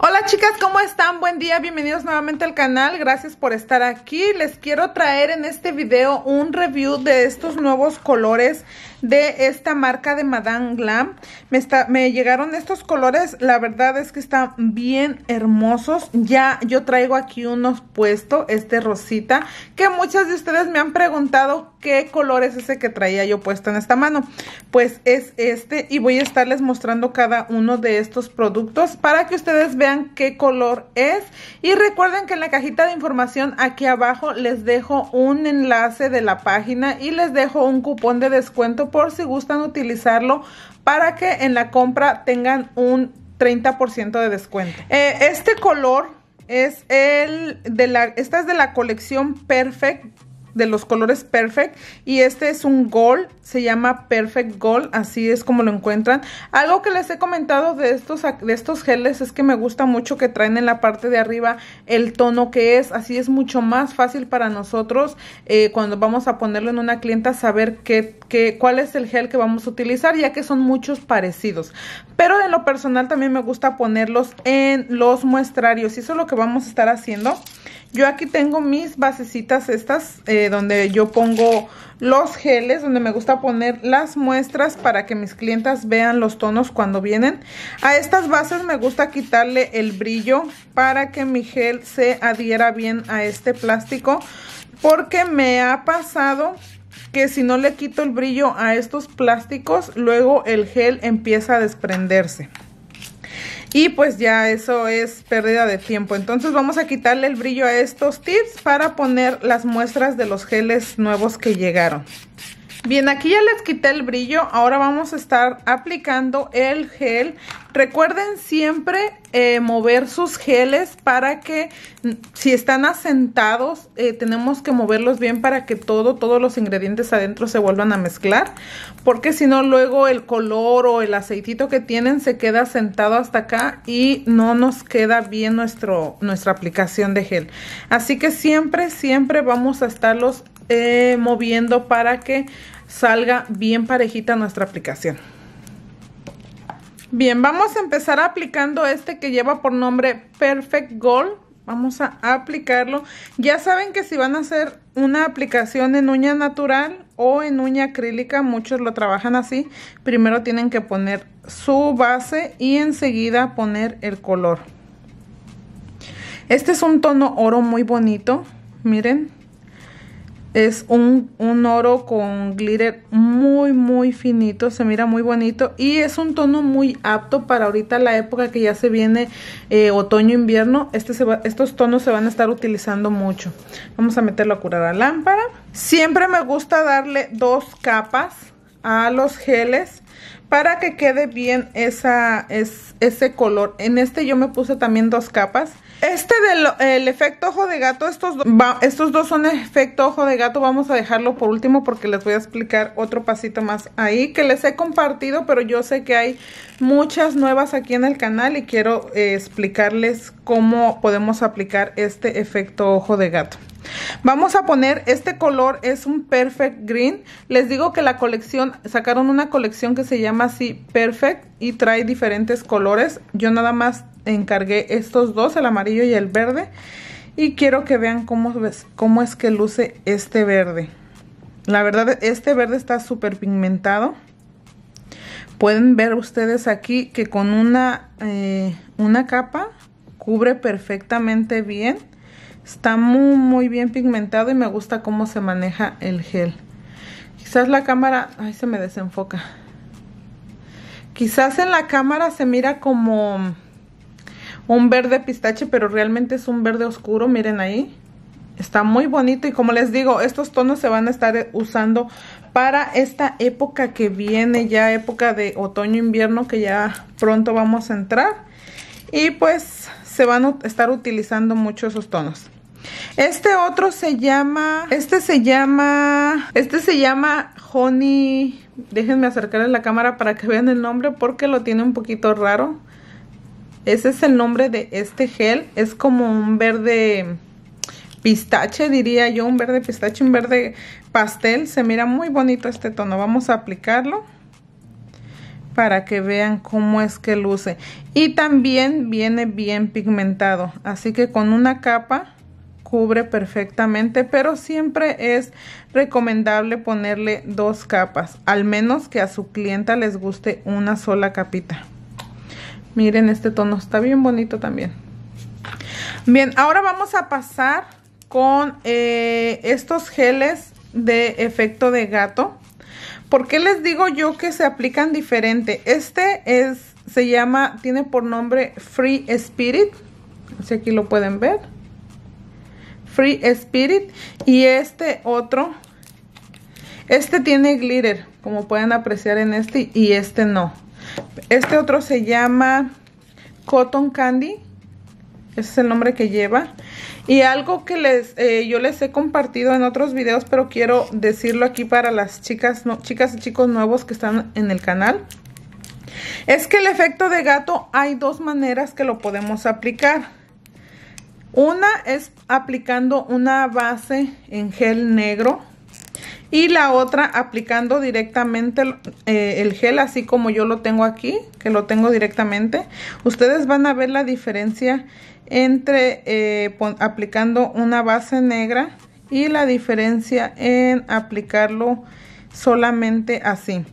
Hola chicas, ¿cómo están? Buen día, bienvenidos nuevamente al canal, gracias por estar aquí. Les quiero traer en este video un review de estos nuevos colores de esta marca de Madame Glam. Me, me llegaron estos colores, la verdad es que están bien hermosos. Ya yo traigo aquí unos puesto, este rosita, que muchas de ustedes me han preguntado qué color es ese que traía yo puesto en esta mano. Pues es este y voy a estarles mostrando cada uno de estos productos para que ustedes vean qué color es. Y recuerden que en la cajita de información aquí abajo les dejo un enlace de la página y les dejo un cupón de descuento por si gustan utilizarlo para que en la compra tengan un 30% de descuento. Eh, este color es el de la, esta es de la colección Perfect de los colores Perfect. Y este es un gold, se llama Perfect Gold, así es como lo encuentran. Algo que les he comentado de estos, de estos geles es que me gusta mucho que traen en la parte de arriba el tono que es. Así es mucho más fácil para nosotros eh, cuando vamos a ponerlo en una clienta saber qué, cuál es el gel que vamos a utilizar, ya que son muchos parecidos. Pero en lo personal también me gusta ponerlos en los muestrarios. Y eso es lo que vamos a estar haciendo. Yo aquí tengo mis basecitas estas, eh, donde yo pongo los geles, donde me gusta poner las muestras para que mis clientas vean los tonos cuando vienen. A estas bases me gusta quitarle el brillo para que mi gel se adhiera bien a este plástico, porque me ha pasado que si no le quito el brillo a estos plásticos, luego el gel empieza a desprenderse y pues ya eso es pérdida de tiempo. Entonces vamos a quitarle el brillo a estos tips para poner las muestras de los geles nuevos que llegaron. Bien, aquí ya les quité el brillo, ahora vamos a estar aplicando el gel. Recuerden siempre eh, mover sus geles para que mm, si están asentados eh, tenemos que moverlos bien para que todo, todos los ingredientes adentro se vuelvan a mezclar. Porque si no luego el color o el aceitito que tienen se queda asentado hasta acá y no nos queda bien nuestro, nuestra aplicación de gel. Así que siempre, siempre vamos a estarlos eh, moviendo para que salga bien parejita nuestra aplicación. Bien, vamos a empezar aplicando este que lleva por nombre Perfect Gold. Vamos a aplicarlo. Ya saben que si van a hacer una aplicación en uña natural o en uña acrílica, muchos lo trabajan así. Primero tienen que poner su base y enseguida poner el color. Este es un tono oro muy bonito. Miren, es un, oro con glitter muy, muy finito. Se mira muy bonito. Y es un tono muy apto para ahorita la época que ya se viene eh, otoño-invierno. Este estos tonos se van a estar utilizando mucho. Vamos a meterlo a curar a lámpara. Siempre me gusta darle dos capas a los geles para que quede bien esa, es, ese color. En este yo me puse también dos capas. Este del el efecto ojo de gato, estos, estos dos son efecto ojo de gato. Vamos a dejarlo por último porque les voy a explicar otro pasito más ahí que les he compartido. Pero yo sé que hay muchas nuevas aquí en el canal y quiero eh, explicarles cómo podemos aplicar este efecto ojo de gato. Vamos a poner, este color es un Perfect Green. Les digo que la colección, sacaron una colección que se llama así Perfect y trae diferentes colores. Yo nada más encargué estos dos, el amarillo y el verde. Y quiero que vean cómo, es que luce este verde. La verdad, este verde está súper pigmentado. Pueden ver ustedes aquí que con una, eh, una capa cubre perfectamente bien Está muy, bien pigmentado y me gusta cómo se maneja el gel. Quizás la cámara... Ay, se me desenfoca. Quizás en la cámara se mira como un verde pistache, pero realmente es un verde oscuro, miren ahí. Está muy bonito y como les digo, estos tonos se van a estar eh, usando para esta época que viene, ya época de otoño-invierno que ya pronto vamos a entrar. Y pues se van a estar utilizando mucho esos tonos. Este otro se llama, este se llama, este se llama Honey. Déjenme acercarles la cámara para que vean el nombre porque lo tiene un poquito raro. Ese es el nombre de este gel. Es como un verde pistache, diría yo. Un verde pistache, un verde pastel. Se mira muy bonito este tono. Vamos a aplicarlo para que vean cómo es que luce. Y también viene bien pigmentado. Así que con una capa cubre perfectamente, pero siempre es recomendable ponerle dos capas, al menos que a su clienta les guste una sola capita. Miren, este tono está bien bonito también. Bien, ahora vamos a pasar con eh, estos geles de efecto de gato. ¿Por qué les digo yo que se aplican diferente? Este es, se llama, tiene por nombre Free Spirit. Si aquí lo pueden ver. Free Spirit y este otro. Este tiene glitter, como pueden apreciar en este, y este no. Este otro se llama Cotton Candy. Ese es el nombre que lleva. Y algo que les, eh, yo les he compartido en otros videos, pero quiero decirlo aquí para las chicas, no, chicas y chicos nuevos que están en el canal. Es que el efecto de gato hay dos maneras que lo podemos aplicar. Una es aplicando una base en gel negro y la otra aplicando directamente eh, el, gel así como yo lo tengo aquí, que lo tengo directamente. Ustedes van a ver la diferencia entre eh, aplicando una base negra y la diferencia en aplicarlo solamente así.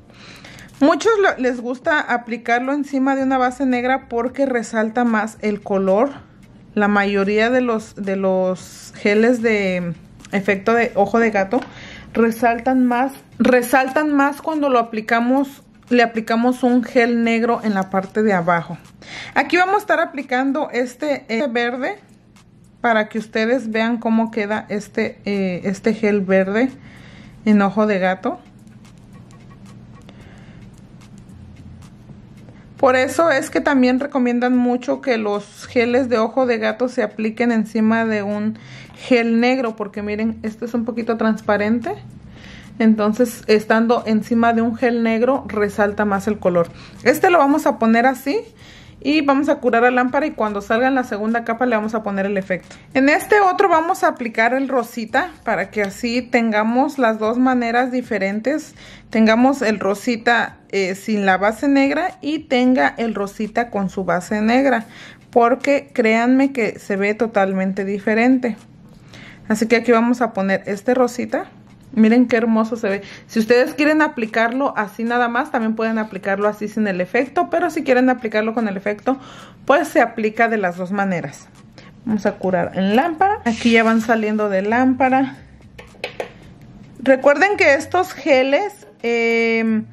Muchos les gusta aplicarlo encima de una base negra porque resalta más el color la mayoría de los, de los geles de efecto de ojo de gato resaltan más, resaltan más cuando lo aplicamos, le aplicamos un gel negro en la parte de abajo. Aquí vamos a estar aplicando este, eh, verde para que ustedes vean cómo queda este, eh, este gel verde en ojo de gato. Por eso es que también recomiendan mucho que los geles de ojo de gato se apliquen encima de un gel negro, porque miren, este es un poquito transparente. Entonces, estando encima de un gel negro, resalta más el color. Este lo vamos a poner así y vamos a curar la lámpara y cuando salga en la segunda capa le vamos a poner el efecto. En este otro vamos a aplicar el rosita para que así tengamos las dos maneras diferentes. Tengamos el rosita eh, sin la base negra y tenga el rosita con su base negra porque créanme que se ve totalmente diferente. Así que aquí vamos a poner este rosita. Miren qué hermoso se ve. Si ustedes quieren aplicarlo así nada más, también pueden aplicarlo así sin el efecto. Pero si quieren aplicarlo con el efecto, pues se aplica de las dos maneras. Vamos a curar en lámpara. Aquí ya van saliendo de lámpara. Recuerden que estos geles... Eh,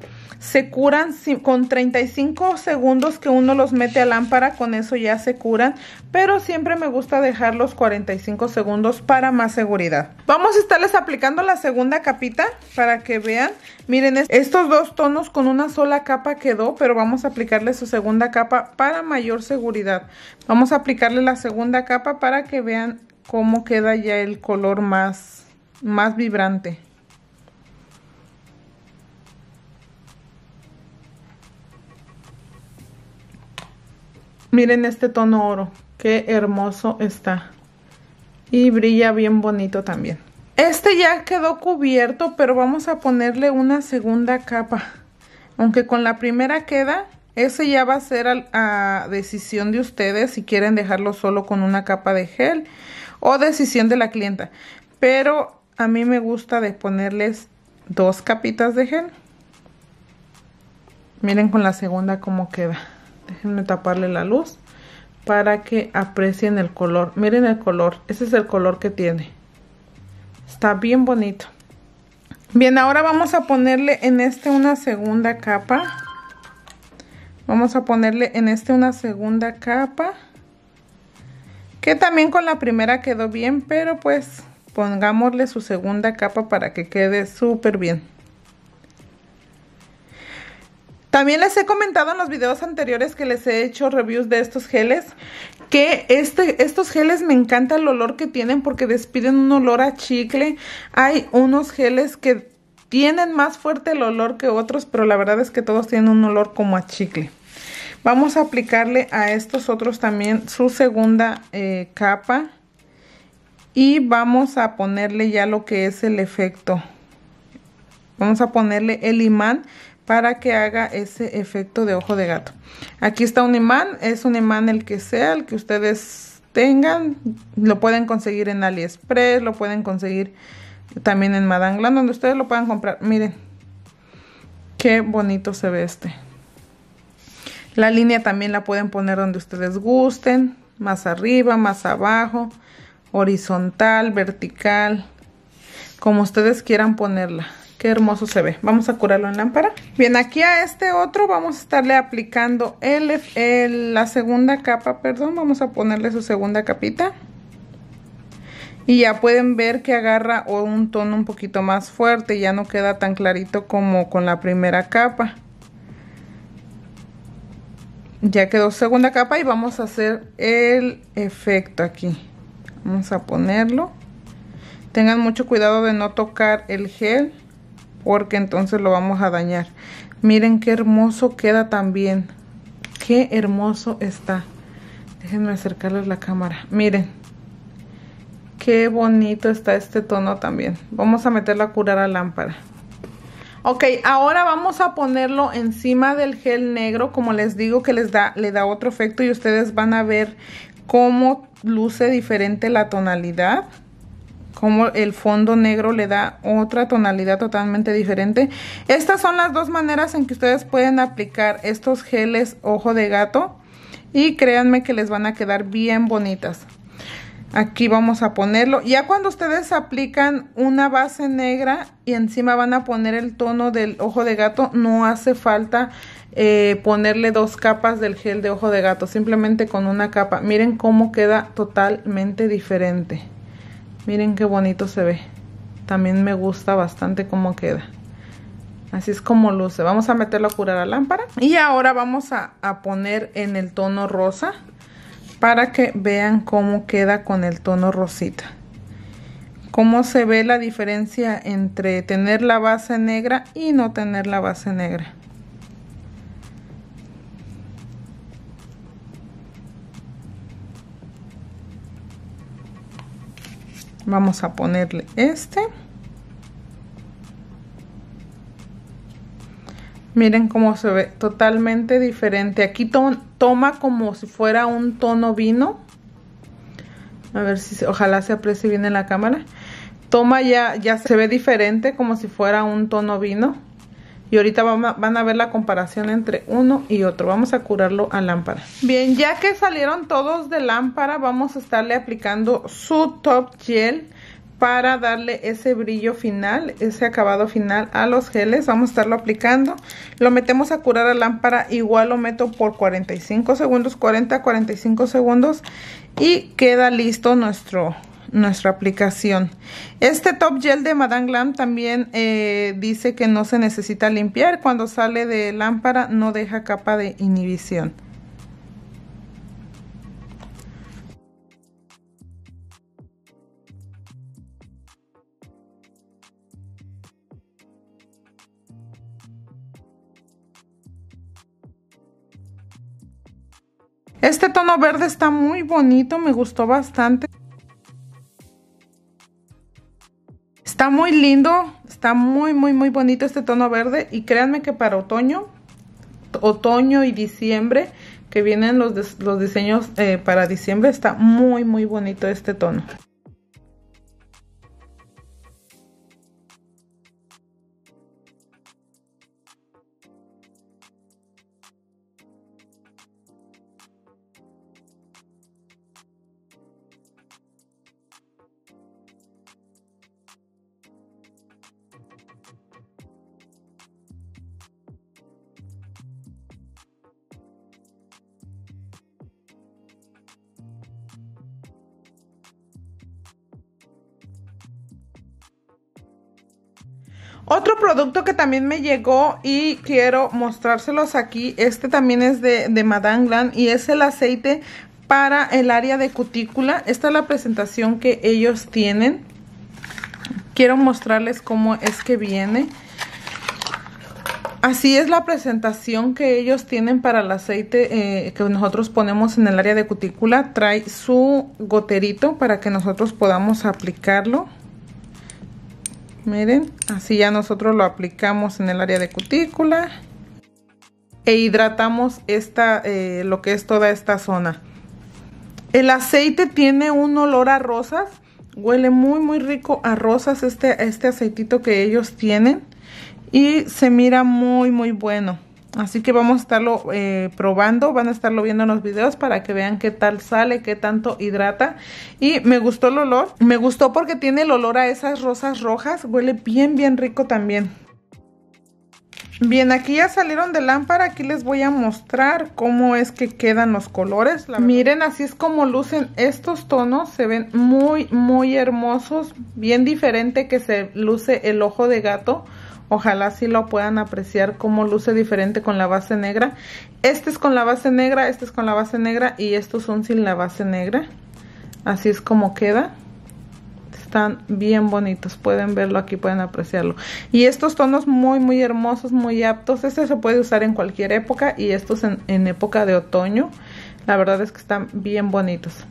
se curan con 35 segundos que uno los mete a lámpara, con eso ya se curan, pero siempre me gusta dejar los 45 segundos para más seguridad. Vamos a estarles aplicando la segunda capita para que vean. Miren, estos dos tonos con una sola capa quedó, pero vamos a aplicarle su segunda capa para mayor seguridad. Vamos a aplicarle la segunda capa para que vean cómo queda ya el color más, más vibrante. Miren este tono oro. Qué hermoso está. Y brilla bien bonito también. Este ya quedó cubierto, pero vamos a ponerle una segunda capa. Aunque con la primera queda, ese ya va a ser a, decisión de ustedes si quieren dejarlo solo con una capa de gel o decisión de la clienta. Pero a mí me gusta de ponerles dos capitas de gel. Miren con la segunda cómo queda déjenme taparle la luz para que aprecien el color miren el color ese es el color que tiene está bien bonito bien ahora vamos a ponerle en este una segunda capa vamos a ponerle en este una segunda capa que también con la primera quedó bien pero pues pongámosle su segunda capa para que quede súper bien también les he comentado en los videos anteriores que les he hecho reviews de estos geles, que este, estos geles me encanta el olor que tienen porque despiden un olor a chicle. Hay unos geles que tienen más fuerte el olor que otros, pero la verdad es que todos tienen un olor como a chicle. Vamos a aplicarle a estos otros también su segunda eh, capa. Y vamos a ponerle ya lo que es el efecto. Vamos a ponerle el imán para que haga ese efecto de ojo de gato. Aquí está un imán, es un imán el que sea, el que ustedes tengan, lo pueden conseguir en AliExpress, lo pueden conseguir también en Madame donde ustedes lo puedan comprar. Miren, qué bonito se ve este. La línea también la pueden poner donde ustedes gusten, más arriba, más abajo, horizontal, vertical, como ustedes quieran ponerla hermoso se ve. Vamos a curarlo en lámpara. Bien, aquí a este otro vamos a estarle aplicando la segunda capa, perdón. Vamos a ponerle su segunda capita. Y ya pueden ver que agarra un tono un poquito más fuerte. Ya no queda tan clarito como con la primera capa. Ya quedó segunda capa y vamos a hacer el efecto aquí. Vamos a ponerlo. Tengan mucho cuidado de no tocar el gel porque entonces lo vamos a dañar. Miren qué hermoso queda también. Qué hermoso está. Déjenme acercarles la cámara. Miren. Qué bonito está este tono también. Vamos a meterlo a curar a lámpara. Ok, ahora vamos a ponerlo encima del gel negro, como les digo que les da, le da otro efecto y ustedes van a ver cómo luce diferente la tonalidad como el fondo negro le da otra tonalidad totalmente diferente. Estas son las dos maneras en que ustedes pueden aplicar estos geles ojo de gato y créanme que les van a quedar bien bonitas. Aquí vamos a ponerlo. Ya cuando ustedes aplican una base negra y encima van a poner el tono del ojo de gato, no hace falta eh, ponerle dos capas del gel de ojo de gato, simplemente con una capa. Miren cómo queda totalmente diferente. Miren qué bonito se ve. También me gusta bastante cómo queda. Así es como luce. Vamos a meterlo a curar a lámpara. Y ahora vamos a, a, poner en el tono rosa para que vean cómo queda con el tono rosita. Cómo se ve la diferencia entre tener la base negra y no tener la base negra. vamos a ponerle este miren cómo se ve totalmente diferente aquí toma como si fuera un tono vino a ver si ojalá se aprecie bien en la cámara toma ya ya se ve diferente como si fuera un tono vino y ahorita van a ver la comparación entre uno y otro. Vamos a curarlo a lámpara. Bien, ya que salieron todos de lámpara, vamos a estarle aplicando su top gel para darle ese brillo final, ese acabado final a los geles. Vamos a estarlo aplicando. Lo metemos a curar a lámpara. Igual lo meto por 45 segundos, 40, 45 segundos. Y queda listo nuestro nuestra aplicación. Este top gel de Madame Glam también eh, dice que no se necesita limpiar. Cuando sale de lámpara no deja capa de inhibición. Este tono verde está muy bonito, me gustó bastante. Está muy lindo, está muy, muy, muy bonito este tono verde. Y créanme que para otoño, otoño y diciembre, que vienen los, los diseños eh, para diciembre, está muy, muy bonito este tono. Otro producto que también me llegó y quiero mostrárselos aquí, este también es de, de Madame y es el aceite para el área de cutícula. Esta es la presentación que ellos tienen. Quiero mostrarles cómo es que viene. Así es la presentación que ellos tienen para el aceite eh, que nosotros ponemos en el área de cutícula. Trae su goterito para que nosotros podamos aplicarlo miren así ya nosotros lo aplicamos en el área de cutícula e hidratamos esta eh, lo que es toda esta zona el aceite tiene un olor a rosas huele muy muy rico a rosas este, este aceitito que ellos tienen y se mira muy muy bueno Así que vamos a estarlo eh, probando, van a estarlo viendo en los videos para que vean qué tal sale, qué tanto hidrata. Y me gustó el olor, me gustó porque tiene el olor a esas rosas rojas, huele bien, bien rico también. Bien, aquí ya salieron de lámpara, aquí les voy a mostrar cómo es que quedan los colores. Miren, así es como lucen estos tonos, se ven muy, muy hermosos, bien diferente que se luce el ojo de gato. Ojalá sí lo puedan apreciar cómo luce diferente con la base negra. Este es con la base negra, este es con la base negra y estos son sin la base negra. Así es como queda. Están bien bonitos, pueden verlo aquí, pueden apreciarlo. Y estos tonos muy, muy hermosos, muy aptos. Este se puede usar en cualquier época y estos en época de otoño. La verdad es que están bien bonitos.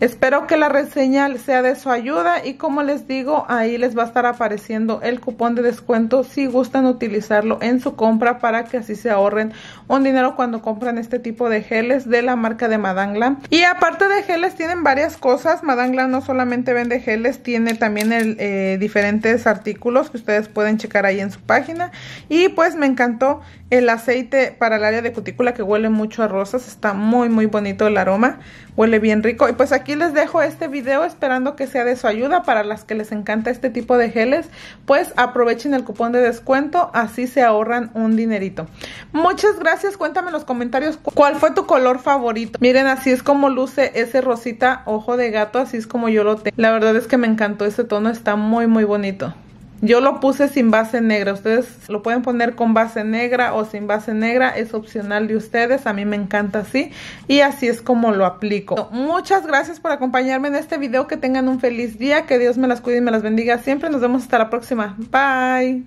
Espero que la reseña sea de su ayuda y como les digo, ahí les va a estar apareciendo el cupón de descuento si gustan utilizarlo en su compra para que así se ahorren un dinero cuando compran este tipo de geles de la marca de Madangla, Y aparte de geles tienen varias cosas, Madangla no solamente vende geles, tiene también eh, diferentes artículos que ustedes pueden checar ahí en su página. Y pues me encantó el aceite para el área de cutícula que huele mucho a rosas, está muy muy bonito el aroma, huele bien rico y pues aquí aquí les dejo este video esperando que sea de su ayuda para las que les encanta este tipo de geles. Pues aprovechen el cupón de descuento, así se ahorran un dinerito. Muchas gracias, cuéntame en los comentarios cuál fue tu color favorito. Miren, así es como luce ese rosita ojo de gato, así es como yo lo tengo. La verdad es que me encantó ese tono, está muy muy bonito. Yo lo puse sin base negra. Ustedes lo pueden poner con base negra o sin base negra. Es opcional de ustedes. A mí me encanta así. Y así es como lo aplico. Muchas gracias por acompañarme en este video. Que tengan un feliz día. Que Dios me las cuide y me las bendiga siempre. Nos vemos hasta la próxima. Bye.